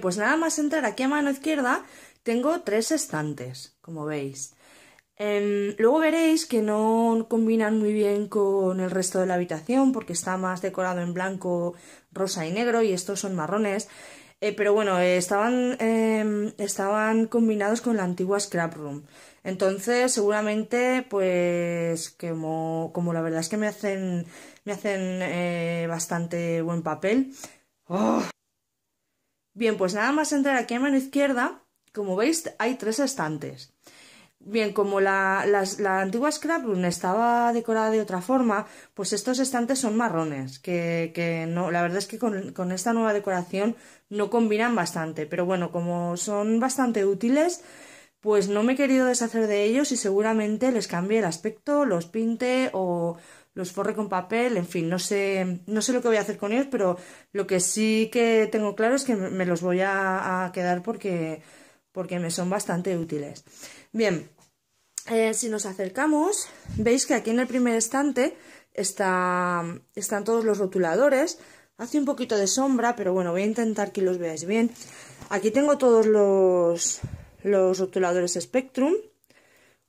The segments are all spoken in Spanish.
pues nada más entrar aquí a mano izquierda, tengo tres estantes, como veis. Em, luego veréis que no combinan muy bien con el resto de la habitación porque está más decorado en blanco, rosa y negro y estos son marrones. Eh, pero bueno, estaban, em, estaban combinados con la antigua scrap room. Entonces, seguramente, pues como, como la verdad es que me hacen, me hacen eh, bastante buen papel. ¡Oh! Bien, pues nada más entrar aquí a mano izquierda, como veis hay tres estantes. Bien, como la, antigua Scrapbook estaba decorada de otra forma, pues estos estantes son marrones, que, no, la verdad es que con, con, esta nueva decoración no combinan bastante, pero bueno, como son bastante útiles, pues no me he querido deshacer de ellos y seguramente les cambie el aspecto, los pinte o, los forré con papel, en fin, no sé, no sé lo que voy a hacer con ellos, pero lo que sí que tengo claro es que me los voy a, quedar porque, porque me son bastante útiles. Bien, eh, si nos acercamos, veis que aquí en el primer estante está, están todos los rotuladores, hace un poquito de sombra, pero bueno, voy a intentar que los veáis bien. Aquí tengo todos los, los rotuladores Spectrum,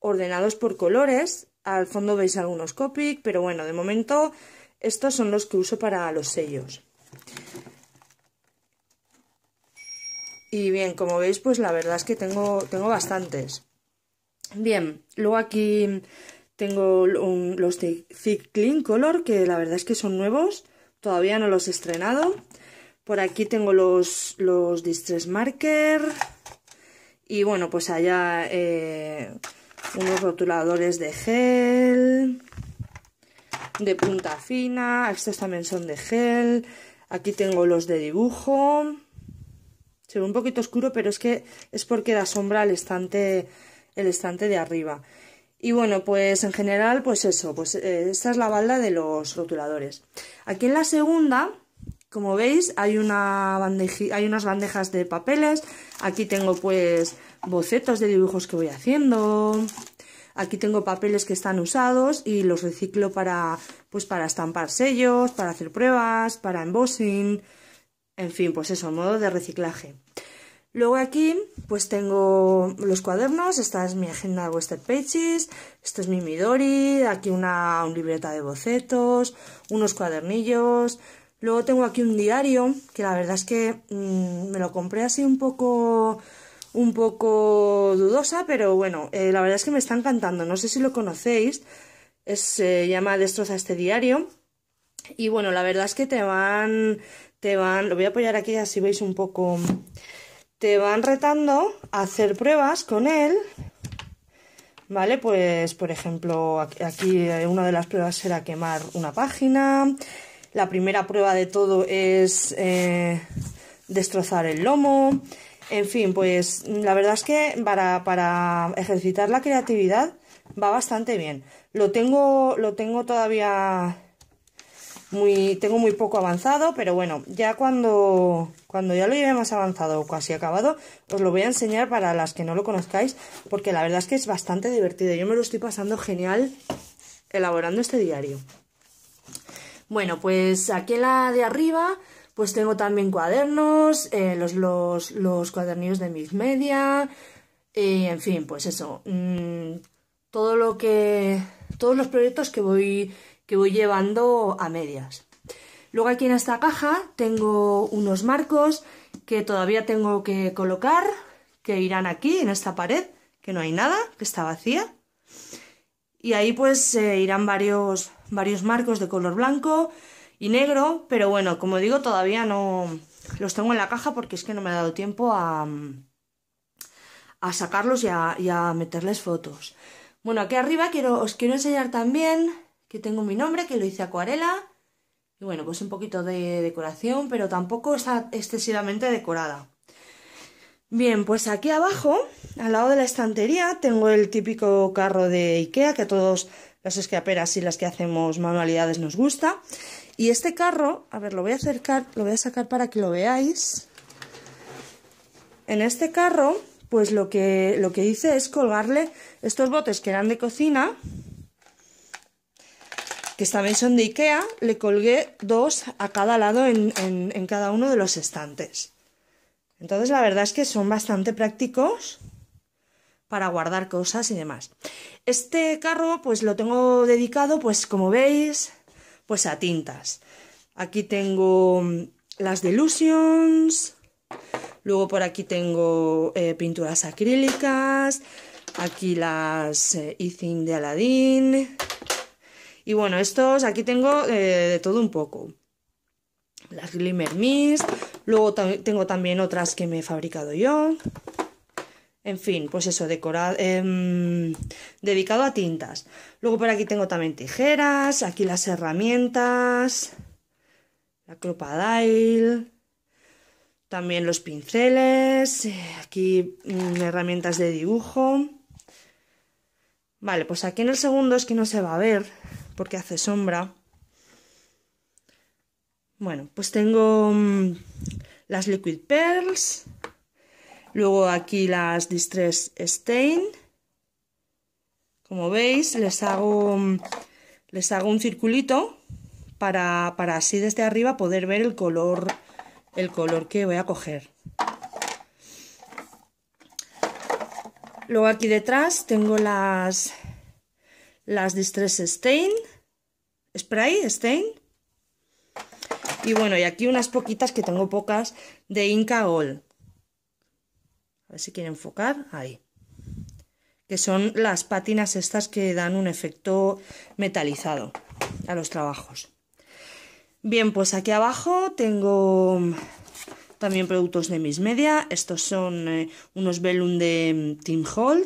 ordenados por colores, al fondo veis algunos Copic, pero bueno, de momento estos son los que uso para los sellos. Y bien, como veis, pues la verdad es que tengo, tengo bastantes. Bien, luego aquí tengo los de Clean Color, que la verdad es que son nuevos. Todavía no los he estrenado. Por aquí tengo los, los Distress Marker. Y bueno, pues allá... Eh, unos rotuladores de gel, de punta fina, estos también son de gel, aquí tengo los de dibujo, se ve un poquito oscuro pero es que es porque da sombra al estante, el estante de arriba. Y bueno, pues en general, pues eso, pues eh, esta es la balda de los rotuladores. Aquí en la segunda como veis, hay, una hay unas bandejas de papeles. Aquí tengo pues bocetos de dibujos que voy haciendo. Aquí tengo papeles que están usados y los reciclo para, pues, para estampar sellos, para hacer pruebas, para embossing. En fin, pues eso, modo de reciclaje. Luego aquí pues tengo los cuadernos, esta es mi agenda Western Pages, esto es mi Midori, aquí una, una libreta de bocetos, unos cuadernillos, Luego tengo aquí un diario, que la verdad es que mm, me lo compré así un poco un poco dudosa, pero bueno, eh, la verdad es que me está encantando. No sé si lo conocéis, se llama Destroza este diario. Y bueno, la verdad es que te van, te van, lo voy a apoyar aquí así veis un poco, te van retando a hacer pruebas con él. Vale, pues por ejemplo, aquí eh, una de las pruebas era quemar una página, la primera prueba de todo es eh, destrozar el lomo. En fin, pues la verdad es que para, ejercitar la creatividad va bastante bien. Lo tengo, lo tengo todavía muy, tengo muy poco avanzado, pero bueno, ya cuando, cuando ya lo lleve más avanzado o casi acabado, os lo voy a enseñar para las que no lo conozcáis, porque la verdad es que es bastante divertido. Yo me lo estoy pasando genial elaborando este diario. Bueno, pues aquí en la de arriba pues tengo también cuadernos, eh, los, los, cuadernillos de mis media, y eh, en fin, pues eso, mm, todo lo que, todos los proyectos que voy, que voy llevando a medias. Luego aquí en esta caja tengo unos marcos que todavía tengo que colocar, que irán aquí en esta pared, que no hay nada, que está vacía y ahí pues irán varios, varios marcos de color blanco y negro, pero bueno, como digo, todavía no los tengo en la caja porque es que no me ha dado tiempo a, a sacarlos y a, meterles fotos. Bueno, aquí arriba quiero, os quiero enseñar también que tengo mi nombre, que lo hice acuarela. Y bueno, pues un poquito de decoración, pero tampoco está excesivamente decorada. Bien, pues aquí abajo, al lado de la estantería, tengo el típico carro de Ikea que a todos las escaperas y las que hacemos manualidades nos gusta. Y este carro, a ver, lo voy a acercar, lo voy a sacar para que lo veáis. En este carro, pues lo que, lo que hice es colgarle estos botes que eran de cocina, que también son de Ikea, le colgué dos a cada lado en cada uno de los estantes. Entonces la verdad es que son bastante prácticos para guardar cosas y demás. Este carro pues lo tengo dedicado pues como veis pues a tintas. Aquí tengo mm, las Delusions, luego por aquí tengo eh, pinturas acrílicas, aquí las eh, Icing de Aladdin y bueno estos aquí tengo eh, de todo un poco las Glimmer Mist, luego tengo también otras que me he fabricado yo. En fin, pues eso, decorado, em, dedicado a tintas. Luego por aquí tengo también tijeras, aquí las herramientas, la crocodile, también los pinceles, aquí mm, herramientas de dibujo. Vale, pues aquí en el segundo es que no se va a ver porque hace sombra. Bueno, pues tengo mm, las Liquid Pearls, luego aquí las Distress Stain. Como veis, les hago, mm, les hago un circulito para, así desde arriba poder ver el color, el color que voy a coger. Luego aquí detrás tengo las, las Distress Stain, Spray Stain, y bueno, y aquí unas poquitas que tengo pocas de Inca Gold. A ver si quiere enfocar. Ahí. Que son las pátinas estas que dan un efecto metalizado a los trabajos. Bien, pues aquí abajo tengo también productos de Miss media. Estos son eh, unos velum de mm, Tim Hall.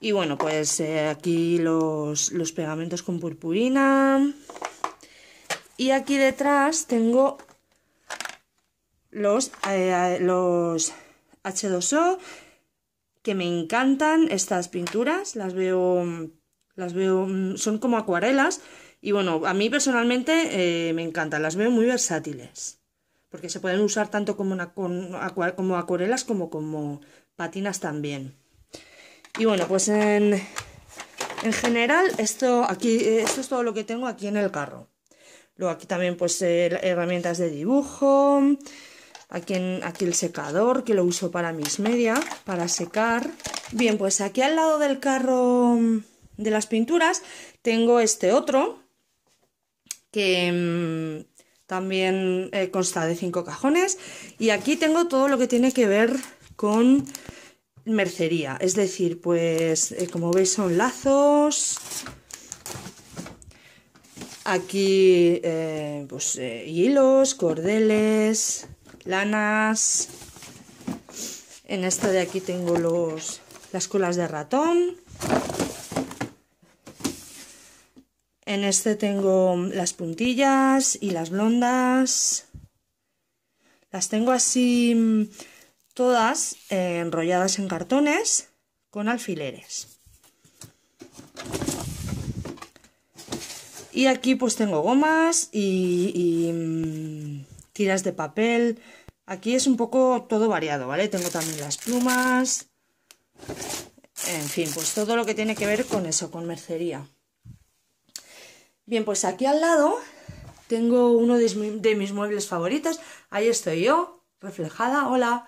Y bueno, pues eh, aquí los, los, pegamentos con purpurina. Y aquí detrás tengo los, eh, los H2O, que me encantan estas pinturas, las veo, las veo, son como acuarelas, y bueno, a mí personalmente eh, me encantan, las veo muy versátiles, porque se pueden usar tanto como, acuarelas como como patinas también. Y bueno, pues en, en general, esto, aquí, esto es todo lo que tengo aquí en el carro. Luego aquí también pues eh, herramientas de dibujo, aquí, aquí el secador que lo uso para mis medias, para secar. Bien, pues aquí al lado del carro de las pinturas tengo este otro que mm, también eh, consta de cinco cajones y aquí tengo todo lo que tiene que ver con mercería, es decir, pues eh, como veis son lazos, Aquí, eh, pues, eh, hilos, cordeles, lanas. En esta de aquí tengo los, las colas de ratón. En este tengo las puntillas y las blondas. Las tengo así mm, todas eh, enrolladas en cartones con alfileres. Y aquí pues tengo gomas y, mm, tiras de papel. Aquí es un poco todo variado, ¿vale? Tengo también las plumas. En fin, pues todo lo que tiene que ver con eso, con mercería. Bien, pues aquí al lado tengo uno de mis muebles favoritos. Ahí estoy yo, reflejada, hola.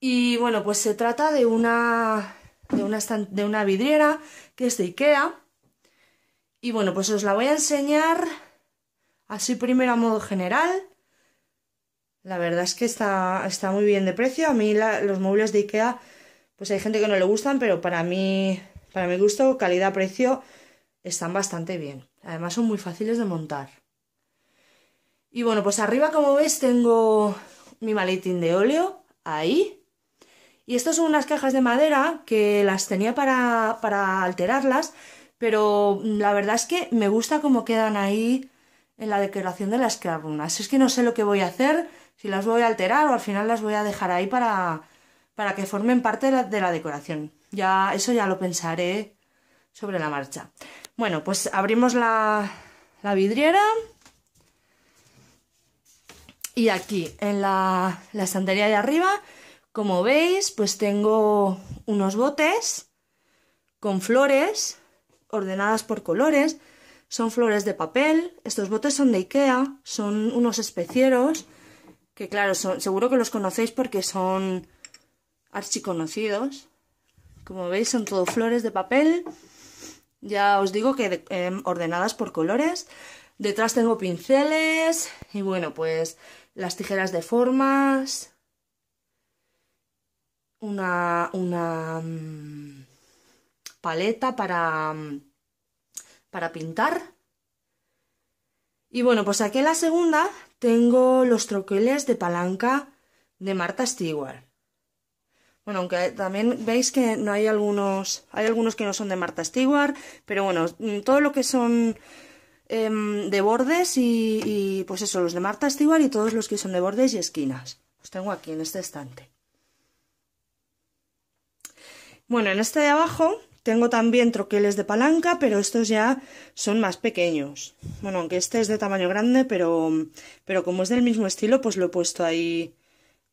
Y bueno, pues se trata de una, de una, de una vidriera que es de Ikea y bueno, pues os la voy a enseñar así primero a modo general. La verdad es que está, está muy bien de precio. A mí los muebles de Ikea, pues hay gente que no le gustan, pero para mí, para mi gusto, calidad-precio, están bastante bien. Además son muy fáciles de montar. Y bueno, pues arriba como veis tengo mi maletín de óleo, ahí. Y estas son unas cajas de madera que las tenía para, para alterarlas, pero mm, la verdad es que me gusta cómo quedan ahí en la decoración de las runas. Es que no sé lo que voy a hacer, si las voy a alterar o al final las voy a dejar ahí para, para que formen parte de la, decoración. Ya, eso ya lo pensaré sobre la marcha. Bueno, pues abrimos la, vidriera. Y aquí, en la, la, estantería de arriba, como veis, pues tengo unos botes con flores ordenadas por colores, son flores de papel, estos botes son de Ikea, son unos especieros, que claro, seguro que los conocéis porque son archiconocidos. Como veis son todo flores de papel, ya os digo que eh, ordenadas por colores. Detrás tengo pinceles y bueno, pues las tijeras de formas, una, una mm, paleta para mm, para pintar. Y bueno, pues aquí en la segunda tengo los troqueles de palanca de Marta Stewart. Bueno, aunque también veis que no hay algunos, hay algunos que no son de Marta Stewart, pero bueno, mm, todo lo que son em, de bordes y, y, pues eso, los de Marta Stewart y todos los que son de bordes y esquinas. Los tengo aquí en este estante. Bueno, en este de abajo tengo también troqueles de palanca, pero estos ya son más pequeños. Bueno, aunque este es de tamaño grande, pero, pero como es del mismo estilo, pues lo he puesto ahí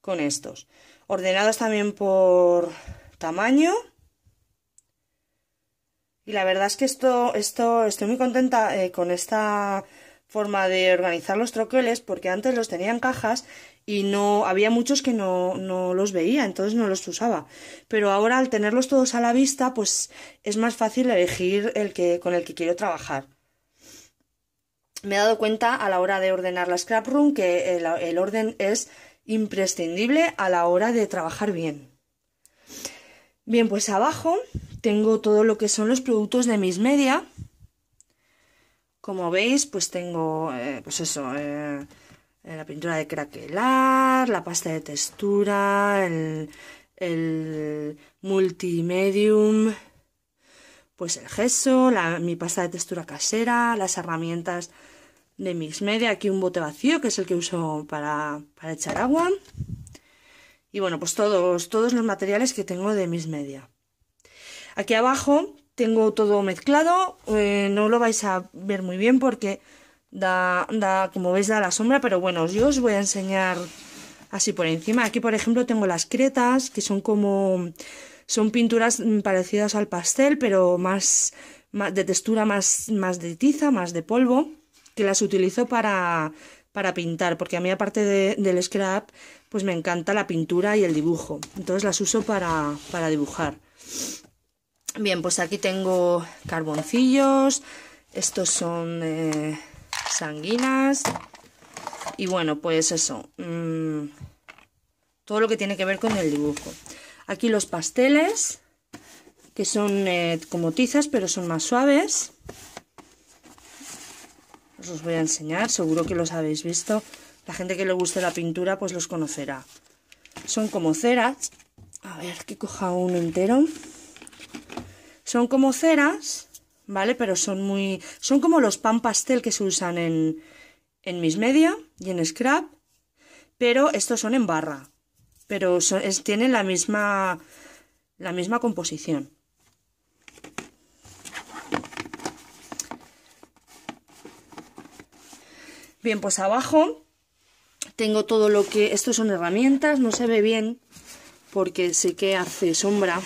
con estos. Ordenados también por tamaño. Y la verdad es que esto, esto estoy muy contenta eh, con esta forma de organizar los troqueles porque antes los tenían cajas y no había muchos que no, los veía, entonces no los usaba. Pero ahora al tenerlos todos a la vista, pues es más fácil elegir el que con el que quiero trabajar. Me he dado cuenta a la hora de ordenar la scrap room que el, orden es imprescindible a la hora de trabajar bien. Bien, pues abajo tengo todo lo que son los productos de mis media como veis, pues tengo, eh, pues eso, eh, eh, la pintura de craquelar, la pasta de textura, el, multimedium, pues el gesso, la, mi pasta de textura casera, las herramientas de Mix Media, aquí un bote vacío que es el que uso para, echar agua y bueno pues todos, todos los materiales que tengo de Mix Media. Aquí abajo tengo todo mezclado, eh, no lo vais a ver muy bien porque da, da, como veis, da la sombra, pero bueno, yo os voy a enseñar así por encima. Aquí, por ejemplo, tengo las cretas, que son como, son pinturas mm, parecidas al pastel, pero más, de textura más, más de tiza, más de polvo, que las utilizo para, para pintar, porque a mí aparte del scrap, pues me encanta la pintura y el dibujo, entonces las uso para, para dibujar. Bien, pues aquí tengo carboncillos, estos son eh, sanguinas y bueno, pues eso, mm, todo lo que tiene que ver con el dibujo. Aquí los pasteles, que son eh, como tizas, pero son más suaves. Os los voy a enseñar, seguro que los habéis visto. La gente que le guste la pintura, pues los conocerá. Son como ceras. A ver, que coja uno entero. Son como ceras, ¿vale? Pero son muy... Son como los pan pastel que se usan en, en Mis Media y en Scrap. Pero estos son en barra. Pero tienen la misma, la misma composición. Bien, pues abajo tengo todo lo que... Estos son herramientas, no se ve bien porque sé que hace sombra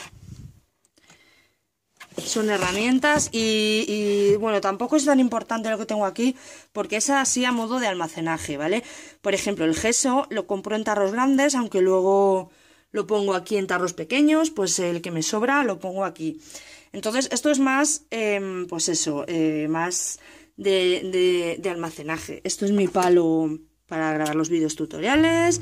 son herramientas y, bueno, tampoco es tan importante lo que tengo aquí porque es así a modo de almacenaje, ¿vale? Por ejemplo, el gesso lo compro en tarros grandes, aunque luego lo pongo aquí en tarros pequeños, pues el que me sobra lo pongo aquí. Entonces, esto es más, em, pues eso, eh, más de, de almacenaje. Esto es mi palo para grabar los vídeos tutoriales,